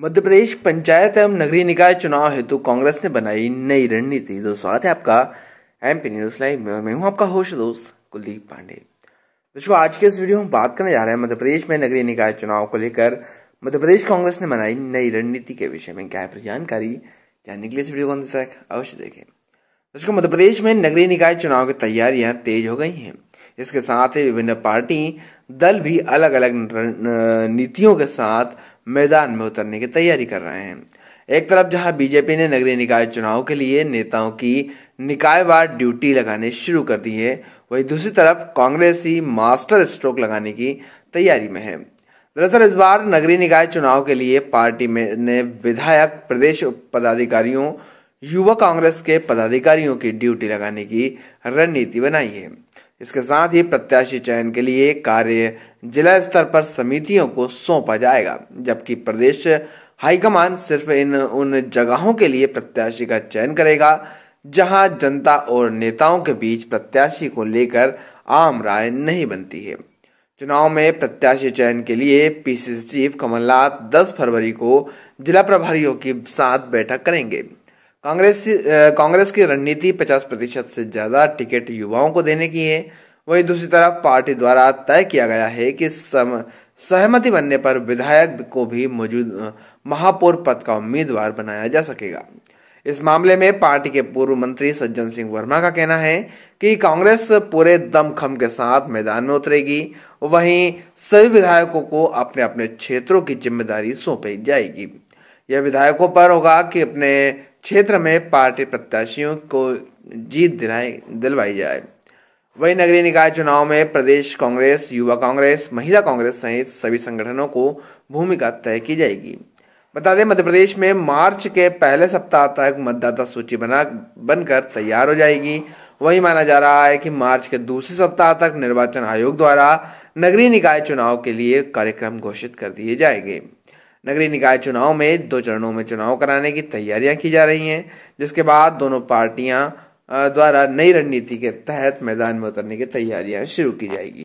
मध्य प्रदेश पंचायत एवं नगरीय निकाय चुनाव हेतु कांग्रेस ने बनाई नई रणनीति दो स्वागत है आपका एम पी न्यूज लाइव में मैं हूं आपका होश दोस्त कुलदीप पांडे दोस्तों आज के इस वीडियो में बात करने जा रहे हैं मध्य प्रदेश में नगरीय निकाय चुनाव को लेकर मध्य प्रदेश कांग्रेस ने बनाई नई रणनीति के विषय में क्या है जानकारी जानने के लिए इस वीडियो को अवश्य देखें दोस्तों मध्य प्रदेश में नगरीय निकाय चुनाव की तैयारियां तेज हो गई हैं इसके साथ ही विभिन्न पार्टी दल भी अलग अलग नीतियों के साथ मैदान में उतरने की तैयारी कर रहे हैं एक तरफ जहां बीजेपी ने नगरीय निकाय चुनाव के लिए नेताओं की निकायवार ड्यूटी लगाने शुरू कर दी है वहीं दूसरी तरफ कांग्रेस ही मास्टर स्ट्रोक लगाने की तैयारी में है दरअसल इस बार नगरीय निकाय चुनाव के लिए पार्टी में ने विधायक प्रदेश पदाधिकारियों युवा कांग्रेस के पदाधिकारियों की ड्यूटी लगाने की रणनीति बनाई है इसके साथ ही प्रत्याशी चयन के लिए कार्य जिला स्तर पर समितियों को सौंपा जाएगा जबकि प्रदेश हाईकमान सिर्फ इन उन जगहों के लिए प्रत्याशी का चयन करेगा जहां जनता और नेताओं के बीच प्रत्याशी को लेकर आम राय नहीं बनती है चुनाव में प्रत्याशी चयन के लिए पीसीसी चीफ कमलनाथ 10 फरवरी को जिला प्रभारियों के साथ बैठक करेंगे कांग्रेस कांग्रेस की रणनीति 50 प्रतिशत से ज़्यादा टिकट युवाओं को देने की है वहीं दूसरी तरफ पार्टी द्वारा तय किया गया है कि सम सहमति बनने पर विधायक को भी मौजूद महापौर पद का उम्मीदवार बनाया जा सकेगा इस मामले में पार्टी के पूर्व मंत्री सज्जन सिंह वर्मा का कहना है कि कांग्रेस पूरे दमखम के साथ मैदान में उतरेगी वहीं सभी विधायकों को अपने अपने क्षेत्रों की जिम्मेदारी सौंपी जाएगी यह विधायकों पर होगा कि अपने क्षेत्र में पार्टी प्रत्याशियों को जीत दिलाई दिलवाई जाए वही नगरीय निकाय चुनाव में प्रदेश कांग्रेस युवा कांग्रेस महिला कांग्रेस सहित सभी संगठनों को भूमिका तय की जाएगी बता दें मध्य प्रदेश में मार्च के पहले सप्ताह तक मतदाता सूची बना बनकर तैयार हो जाएगी वही माना जा रहा है कि मार्च के दूसरे सप्ताह तक निर्वाचन आयोग द्वारा नगरीय निकाय चुनाव के लिए कार्यक्रम घोषित कर दिए जाएंगे नगरीय निकाय चुनाव में दो चरणों में चुनाव कराने की तैयारियां की जा रही हैं जिसके बाद दोनों पार्टियां द्वारा नई रणनीति के तहत मैदान में उतरने की तैयारियां शुरू की जाएगी